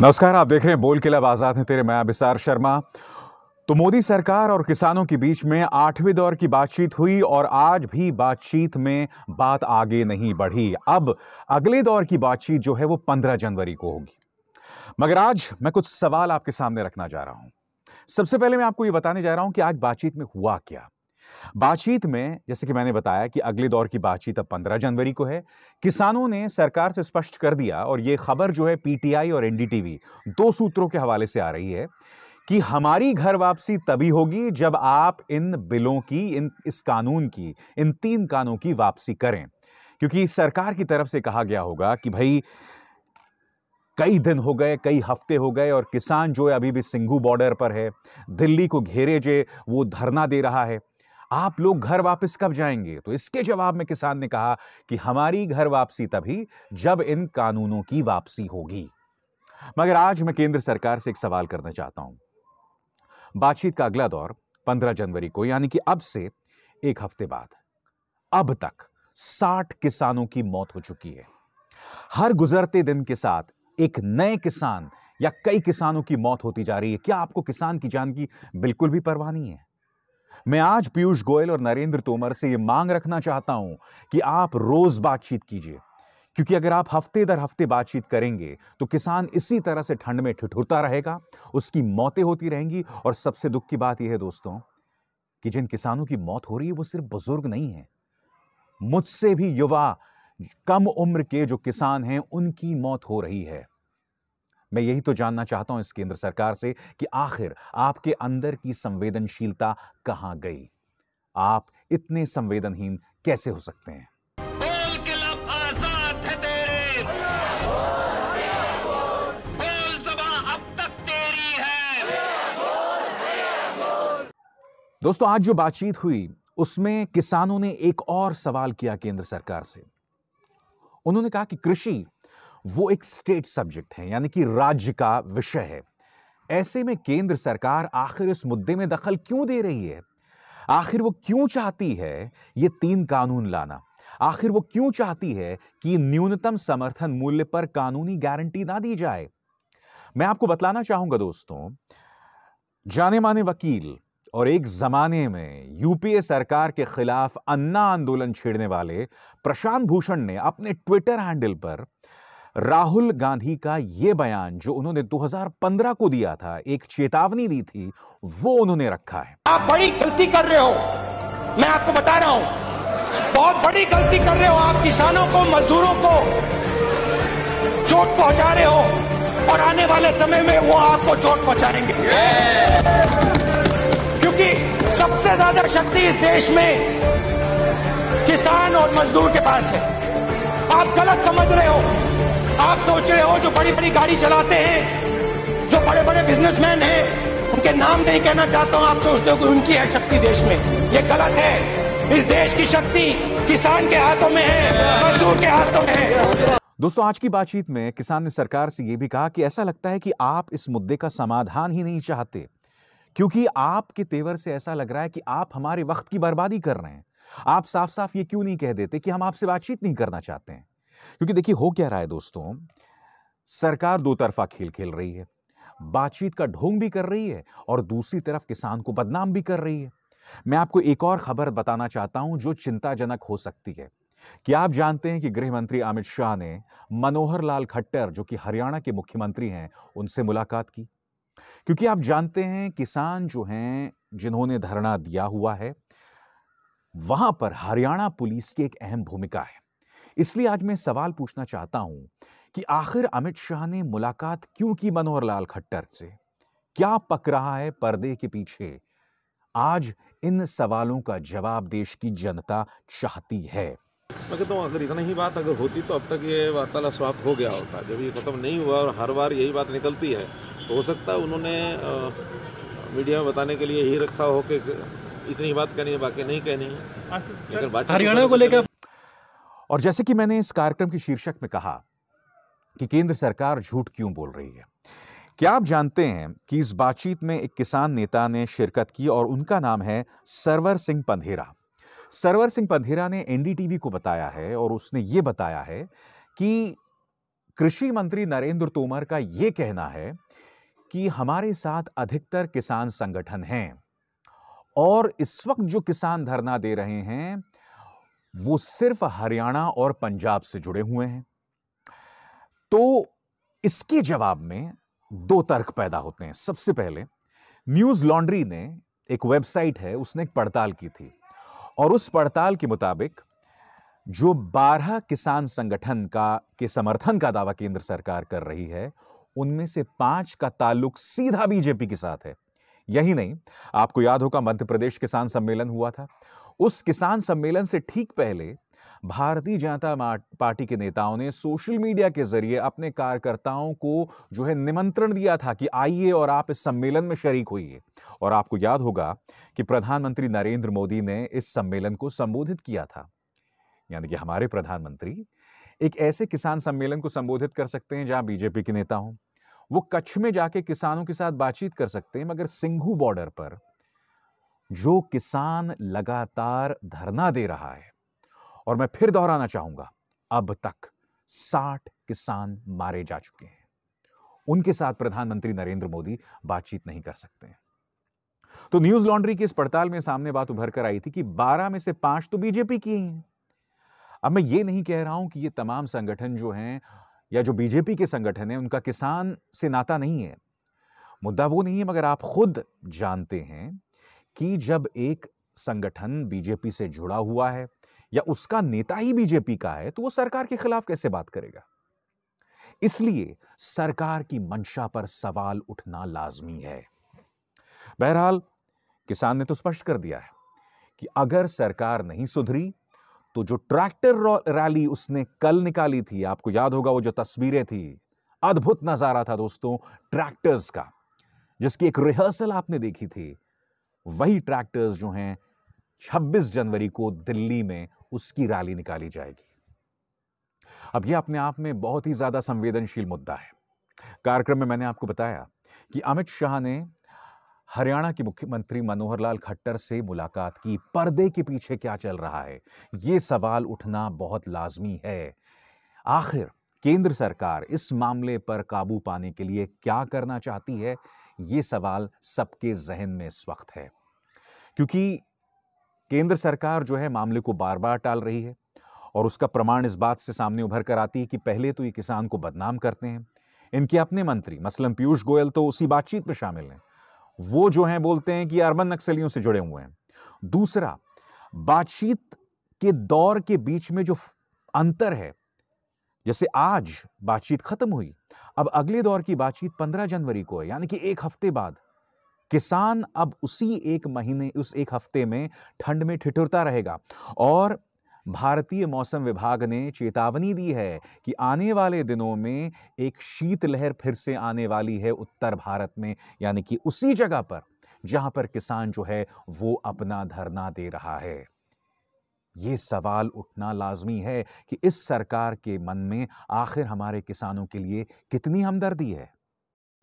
नमस्कार आप देख रहे हैं बोल किला आज़ाद हैं तेरे मैं अभिसार शर्मा तो मोदी सरकार और किसानों के बीच में आठवें दौर की बातचीत हुई और आज भी बातचीत में बात आगे नहीं बढ़ी अब अगले दौर की बातचीत जो है वो पंद्रह जनवरी को होगी मगर आज मैं कुछ सवाल आपके सामने रखना जा रहा हूं सबसे पहले मैं आपको ये बताने जा रहा हूं कि आज बातचीत में हुआ क्या बातचीत में जैसे कि मैंने बताया कि अगले दौर की बातचीत अब 15 जनवरी को है किसानों ने सरकार से स्पष्ट कर दिया और ये खबर जो है पीटीआई और एनडीटीवी दो सूत्रों के हवाले से आ रही है कि हमारी घर वापसी तभी होगी जब आप इन बिलों की इन इस कानून की इन तीन कानून की वापसी करें क्योंकि सरकार की तरफ से कहा गया होगा कि भाई कई दिन हो गए कई हफ्ते हो गए और किसान जो है अभी भी सिंघू बॉर्डर पर है दिल्ली को घेरे जे वो धरना दे रहा है आप लोग घर वापस कब जाएंगे तो इसके जवाब में किसान ने कहा कि हमारी घर वापसी तभी जब इन कानूनों की वापसी होगी मगर आज मैं केंद्र सरकार से एक सवाल करना चाहता हूं बातचीत का अगला दौर 15 जनवरी को यानी कि अब से एक हफ्ते बाद अब तक 60 किसानों की मौत हो चुकी है हर गुजरते दिन के साथ एक नए किसान या कई किसानों की मौत होती जा रही है क्या आपको किसान की जान की बिल्कुल भी परवाह नहीं है मैं आज पीयूष गोयल और नरेंद्र तोमर से ये मांग रखना चाहता हूं कि आप रोज बातचीत कीजिए क्योंकि अगर आप हफ्ते दर हफ्ते बातचीत करेंगे तो किसान इसी तरह से ठंड में ठिठुरता रहेगा उसकी मौतें होती रहेंगी और सबसे दुख की बात यह है दोस्तों कि जिन किसानों की मौत हो रही है वो सिर्फ बुजुर्ग नहीं है मुझसे भी युवा कम उम्र के जो किसान हैं उनकी मौत हो रही है मैं यही तो जानना चाहता हूं इस केंद्र सरकार से कि आखिर आपके अंदर की संवेदनशीलता कहां गई आप इतने संवेदनहीन कैसे हो सकते हैं दोस्तों आज जो बातचीत हुई उसमें किसानों ने एक और सवाल किया केंद्र सरकार से उन्होंने कहा कि कृषि वो एक स्टेट सब्जेक्ट है यानी कि राज्य का विषय है ऐसे में केंद्र सरकार आखिर इस मुद्दे में दखल क्यों दे रही है आखिर वो क्यों चाहती है ये तीन कानून लाना आखिर वो क्यों चाहती है कि न्यूनतम समर्थन मूल्य पर कानूनी गारंटी ना दी जाए मैं आपको बतलाना चाहूंगा दोस्तों जाने माने वकील और एक जमाने में यूपीए सरकार के खिलाफ अन्ना आंदोलन छेड़ने वाले प्रशांत भूषण ने अपने ट्विटर हैंडल पर राहुल गांधी का यह बयान जो उन्होंने 2015 को दिया था एक चेतावनी दी थी वो उन्होंने रखा है आप बड़ी गलती कर रहे हो मैं आपको बता रहा हूं बहुत बड़ी गलती कर रहे हो आप किसानों को मजदूरों को चोट पहुंचा रहे हो और आने वाले समय में वो आपको चोट पहुंचाएंगे क्योंकि सबसे ज्यादा शक्ति इस देश में किसान और मजदूर के पास है आप गलत समझ रहे हो आप सोच रहे हो जो बड़ी बड़ी गाड़ी चलाते हैं जो बड़े बड़े बिजनेसमैन हैं उनके नाम नहीं कहना चाहता हूं आप सोचते हो कि उनकी है शक्ति देश में ये गलत है इस देश की शक्ति किसान के हाथों में है मजदूर के हाथों में है दोस्तों आज की बातचीत में किसान ने सरकार से यह भी कहा कि ऐसा लगता है कि आप इस मुद्दे का समाधान ही नहीं चाहते क्योंकि आपके तेवर से ऐसा लग रहा है कि आप हमारे वक्त की बर्बादी कर रहे हैं आप साफ साफ ये क्यों नहीं कह देते कि हम आपसे बातचीत नहीं करना चाहते हैं क्योंकि देखिए हो क्या रहा है दोस्तों सरकार दो तरफा खेल खेल रही है बातचीत का ढोंग भी कर रही है और दूसरी तरफ किसान को बदनाम भी कर रही है मैं आपको एक और खबर बताना चाहता हूं जो चिंताजनक हो सकती है कि आप जानते हैं कि गृह मंत्री अमित शाह ने मनोहर लाल खट्टर जो कि हरियाणा के मुख्यमंत्री हैं उनसे मुलाकात की क्योंकि आप जानते हैं किसान जो हैं जिन्होंने धरना दिया हुआ है वहां पर हरियाणा पुलिस की एक अहम भूमिका है इसलिए आज मैं सवाल पूछना चाहता हूं कि आखिर अमित शाह ने मुलाकात क्यों की मनोहर लाल खट्टर से क्या पक रहा है पर्दे के पीछे आज इन सवालों का जवाब देश की जनता चाहती है मैं कहता हूँ अगर इतना ही बात अगर होती तो अब तक ये वार्तालाप समाप्त हो गया होता जब ये खत्म नहीं हुआ और हर बार यही बात निकलती है तो हो सकता है उन्होंने आ, मीडिया में बताने के लिए यही रखा हो कि इतनी बात कहनी है बाकी नहीं कहनी है लेकिन हरियाणा को लेकर और जैसे कि मैंने इस कार्यक्रम के शीर्षक में कहा कि केंद्र सरकार झूठ क्यों बोल रही है क्या आप जानते हैं कि इस बातचीत में एक किसान नेता ने शिरकत की और उनका नाम है सरवर सिंह पंधेरा सरवर सिंह पंधेरा ने एनडीटीवी को बताया है और उसने ये बताया है कि कृषि मंत्री नरेंद्र तोमर का ये कहना है कि हमारे साथ अधिकतर किसान संगठन हैं और इस वक्त जो किसान धरना दे रहे हैं वो सिर्फ हरियाणा और पंजाब से जुड़े हुए हैं तो इसके जवाब में दो तर्क पैदा होते हैं सबसे पहले न्यूज़ लॉन्ड्री ने एक वेबसाइट है उसने एक पड़ताल की थी और उस पड़ताल के मुताबिक जो 12 किसान संगठन का के समर्थन का दावा केंद्र सरकार कर रही है उनमें से पांच का ताल्लुक सीधा बीजेपी के साथ है यही नहीं आपको याद होगा मध्य प्रदेश किसान सम्मेलन हुआ था उस किसान सम्मेलन से ठीक पहले भारतीय जनता पार्टी के नेताओं ने सोशल मीडिया के जरिए अपने कार्यकर्ताओं को जो है निमंत्रण दिया था कि आइए और आप इस सम्मेलन में शरीक होइए और आपको याद होगा कि प्रधानमंत्री नरेंद्र मोदी ने इस सम्मेलन को संबोधित किया था यानी कि हमारे प्रधानमंत्री एक ऐसे किसान सम्मेलन को संबोधित कर सकते हैं जहां बीजेपी के नेता हों वो कच्छ में जाके किसानों के साथ बातचीत कर सकते हैं मगर सिंघू बॉर्डर पर जो किसान लगातार धरना दे रहा है और मैं फिर दोहराना चाहूंगा अब तक 60 किसान मारे जा चुके हैं उनके साथ प्रधानमंत्री नरेंद्र मोदी बातचीत नहीं कर सकते हैं तो न्यूज लॉन्ड्री की इस पड़ताल में सामने बात उभर कर आई थी कि 12 में से पांच तो बीजेपी की ही हैं अब मैं ये नहीं कह रहा हूं कि ये तमाम संगठन जो हैं या जो बीजेपी के संगठन हैं उनका किसान से नाता नहीं है मुद्दा वो नहीं है मगर आप खुद जानते हैं कि जब एक संगठन बीजेपी से जुड़ा हुआ है या उसका नेता ही बीजेपी का है तो वो सरकार के खिलाफ कैसे बात करेगा इसलिए सरकार की मंशा पर सवाल उठना लाजमी है बहरहाल किसान ने तो स्पष्ट कर दिया है कि अगर सरकार नहीं सुधरी तो जो ट्रैक्टर रैली उसने कल निकाली थी आपको याद होगा वो जो तस्वीरें थी अद्भुत नजारा था दोस्तों ट्रैक्टर्स का जिसकी एक रिहर्सल आपने देखी थी वही ट्रैक्टर्स जो हैं 26 जनवरी को दिल्ली में उसकी रैली निकाली जाएगी अब यह अपने आप में बहुत ही ज़्यादा संवेदनशील मुद्दा है कार्यक्रम में मैंने आपको बताया कि अमित शाह ने हरियाणा के मुख्यमंत्री मनोहर लाल खट्टर से मुलाकात की पर्दे के पीछे क्या चल रहा है ये सवाल उठना बहुत लाजमी है आखिर केंद्र सरकार इस मामले पर काबू पाने के लिए क्या करना चाहती है ये सवाल सबके जहन में इस वक्त है क्योंकि केंद्र सरकार जो है मामले को बार बार टाल रही है और उसका प्रमाण इस बात से सामने उभर कर आती है कि पहले तो ये किसान को बदनाम करते हैं इनके अपने मंत्री मसलन पीयूष गोयल तो उसी बातचीत में शामिल हैं वो जो हैं बोलते हैं कि अरबन नक्सलियों से जुड़े हुए हैं दूसरा बातचीत के दौर के बीच में जो अंतर है जैसे आज बातचीत खत्म हुई अब अगले दौर की बातचीत 15 जनवरी को है यानी कि एक हफ्ते बाद किसान अब उसी एक महीने उस एक हफ्ते में ठंड में ठिठुरता रहेगा और भारतीय मौसम विभाग ने चेतावनी दी है कि आने वाले दिनों में एक शीतलहर फिर से आने वाली है उत्तर भारत में यानी कि उसी जगह पर जहां पर किसान जो है वो अपना धरना दे रहा है ये सवाल उठना लाजमी है कि इस सरकार के मन में आखिर हमारे किसानों के लिए कितनी हमदर्दी है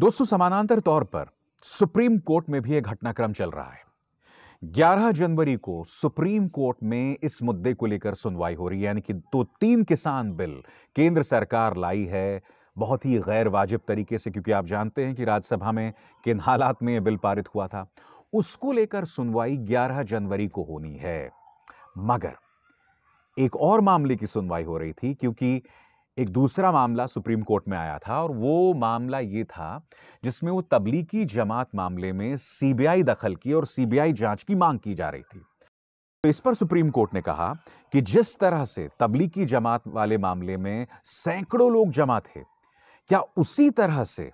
दोस्तों समानांतर तौर पर सुप्रीम कोर्ट में भी यह घटनाक्रम चल रहा है 11 जनवरी को सुप्रीम कोर्ट में इस मुद्दे को लेकर सुनवाई हो रही है यानी कि दो तीन किसान बिल केंद्र सरकार लाई है बहुत ही गैर वाजिब तरीके से क्योंकि आप जानते हैं कि राज्यसभा में किन हालात में यह बिल पारित हुआ था उसको लेकर सुनवाई 11 जनवरी को होनी है मगर एक और मामले की सुनवाई हो रही थी क्योंकि एक दूसरा मामला सुप्रीम कोर्ट में आया था और वो मामला ये था जिसमें वो तबलीगी जमात मामले में सीबीआई दखल की और सीबीआई जांच की मांग की जा रही थी तो इस पर सुप्रीम कोर्ट ने कहा कि जिस तरह से तबलीगी जमात वाले मामले में सैकड़ों लोग जमा थे क्या उसी तरह से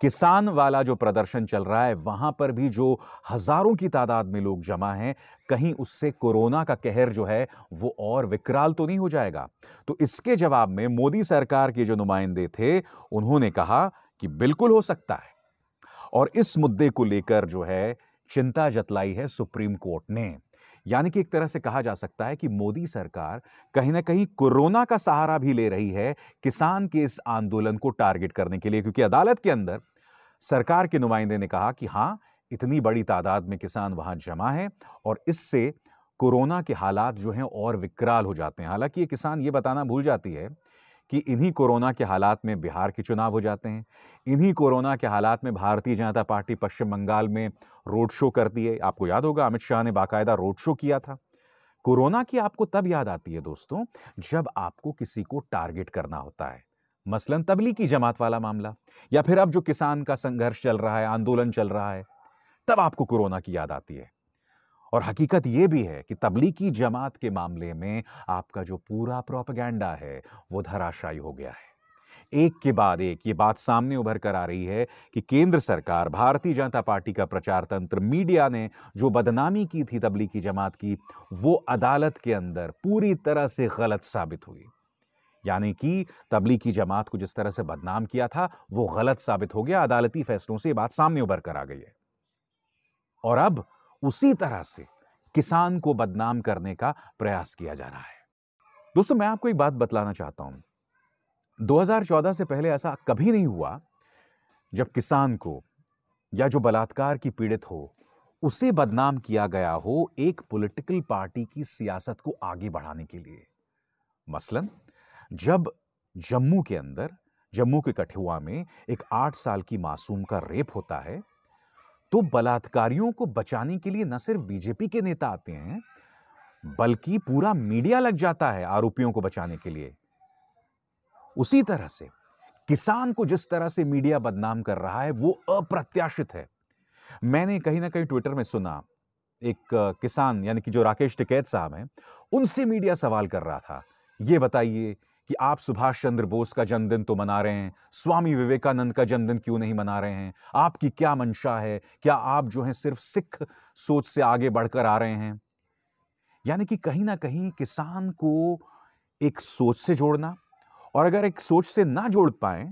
किसान वाला जो प्रदर्शन चल रहा है वहां पर भी जो हजारों की तादाद में लोग जमा हैं कहीं उससे कोरोना का कहर जो है वो और विकराल तो नहीं हो जाएगा तो इसके जवाब में मोदी सरकार के जो नुमाइंदे थे उन्होंने कहा कि बिल्कुल हो सकता है और इस मुद्दे को लेकर जो है चिंता जतलाई है सुप्रीम कोर्ट ने यानी कि एक तरह से कहा जा सकता है कि मोदी सरकार कहीं ना कहीं कोरोना का सहारा भी ले रही है किसान के इस आंदोलन को टारगेट करने के लिए क्योंकि अदालत के अंदर सरकार के नुमाइंदे ने कहा कि हाँ इतनी बड़ी तादाद में किसान वहां जमा है और इससे कोरोना के हालात जो हैं और विकराल हो जाते हैं हालांकि ये किसान ये बताना भूल जाती है कि इन्हीं कोरोना के हालात में बिहार के चुनाव हो जाते हैं इन्हीं कोरोना के हालात में भारतीय जनता पार्टी पश्चिम बंगाल में रोड शो करती है आपको याद होगा अमित शाह ने बाकायदा रोड शो किया था कोरोना की आपको तब याद आती है दोस्तों जब आपको किसी को टारगेट करना होता है मसलन तबलीगी जमात वाला मामला या फिर अब जो किसान का संघर्ष चल रहा है आंदोलन चल रहा है तब आपको कोरोना की याद आती है और हकीकत ये भी है कि तबलीगी जमात के मामले में आपका जो पूरा प्रोपगेंडा है वो धराशायी हो गया है एक के बाद एक ये बात सामने उभर कर आ रही है कि केंद्र सरकार भारतीय जनता पार्टी का प्रचार तंत्र मीडिया ने जो बदनामी की थी तबलीगी जमात की वो अदालत के अंदर पूरी तरह से गलत साबित हुई यानी कि तबलीगी जमात को जिस तरह से बदनाम किया था वो गलत साबित हो गया अदालती फैसलों से बात सामने उभर कर आ गई है और अब उसी तरह से किसान को बदनाम करने का प्रयास किया जा रहा है दोस्तों मैं आपको एक बात बतलाना चाहता हूं 2014 से पहले ऐसा कभी नहीं हुआ जब किसान को या जो बलात्कार की पीड़ित हो उसे बदनाम किया गया हो एक पॉलिटिकल पार्टी की सियासत को आगे बढ़ाने के लिए मसलन जब जम्मू के अंदर जम्मू के कठुआ में एक आठ साल की मासूम का रेप होता है तो बलात्कारियों को बचाने के लिए न सिर्फ बीजेपी के नेता आते हैं बल्कि पूरा मीडिया लग जाता है आरोपियों को बचाने के लिए उसी तरह से किसान को जिस तरह से मीडिया बदनाम कर रहा है वो अप्रत्याशित है मैंने कहीं ना कहीं ट्विटर में सुना एक किसान यानी कि जो राकेश टिकैत साहब हैं उनसे मीडिया सवाल कर रहा था ये बताइए कि आप सुभाष चंद्र बोस का जन्मदिन तो मना रहे हैं स्वामी विवेकानंद का जन्मदिन क्यों नहीं मना रहे हैं आपकी क्या मंशा है क्या आप जो हैं सिर्फ सिख सोच से आगे बढ़कर आ रहे हैं यानी कि कहीं ना कहीं किसान को एक सोच से जोड़ना और अगर एक सोच से ना जोड़ पाए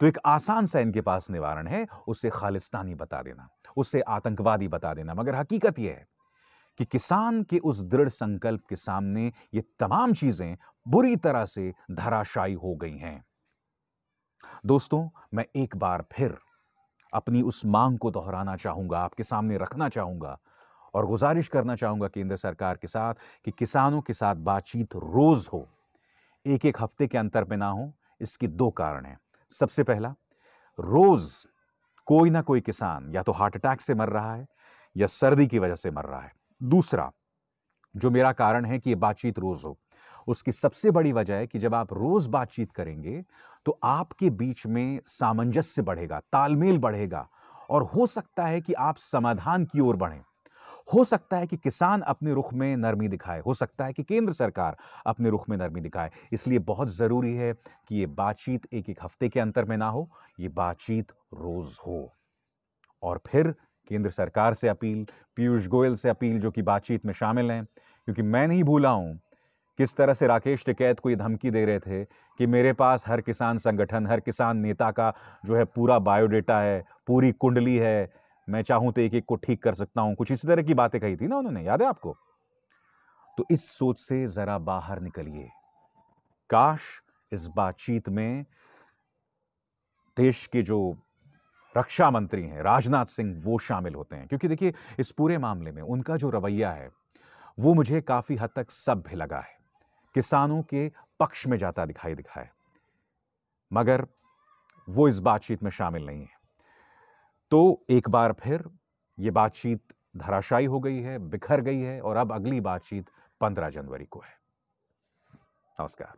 तो एक आसान सा इनके पास निवारण है उसे खालिस्तानी बता देना उसे आतंकवादी बता देना मगर हकीकत यह है कि किसान के उस दृढ़ संकल्प के सामने ये तमाम चीज़ें बुरी तरह से धराशायी हो गई हैं दोस्तों मैं एक बार फिर अपनी उस मांग को दोहराना चाहूंगा आपके सामने रखना चाहूंगा और गुजारिश करना चाहूंगा केंद्र सरकार के साथ कि किसानों के साथ बातचीत रोज़ हो एक एक हफ्ते के अंतर में ना हो इसके दो कारण हैं सबसे पहला रोज़ कोई ना कोई किसान या तो हार्ट अटैक से मर रहा है या सर्दी की वजह से मर रहा है दूसरा जो मेरा कारण है कि ये बातचीत रोज़ हो उसकी सबसे बड़ी वजह है कि जब आप रोज़ बातचीत करेंगे तो आपके बीच में सामंजस्य बढ़ेगा तालमेल बढ़ेगा और हो सकता है कि आप समाधान की ओर बढ़ें हो सकता है कि किसान अपने रुख में नरमी दिखाए हो सकता है कि केंद्र सरकार अपने रुख में नरमी दिखाए इसलिए बहुत ज़रूरी है कि ये बातचीत एक एक हफ्ते के अंतर में ना हो ये बातचीत रोज़ हो और फिर केंद्र सरकार से अपील पीयूष गोयल से अपील जो कि बातचीत में शामिल हैं क्योंकि मैं नहीं भूला हूँ किस तरह से राकेश टिकैत को ये धमकी दे रहे थे कि मेरे पास हर किसान संगठन हर किसान नेता का जो है पूरा बायोडेटा है पूरी कुंडली है मैं चाहूँ तो एक एक को ठीक कर सकता हूँ कुछ इसी तरह की बातें कही थी ना उन्होंने याद है आपको तो इस सोच से ज़रा बाहर निकलिए काश इस बातचीत में देश के जो रक्षा मंत्री हैं राजनाथ सिंह वो शामिल होते हैं क्योंकि देखिए इस पूरे मामले में उनका जो रवैया है वो मुझे काफ़ी हद तक सभ्य लगा है किसानों के पक्ष में जाता दिखाई दिखा है मगर वो इस बातचीत में शामिल नहीं है तो एक बार फिर ये बातचीत धराशायी हो गई है बिखर गई है और अब अगली बातचीत पंद्रह जनवरी को है नमस्कार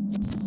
you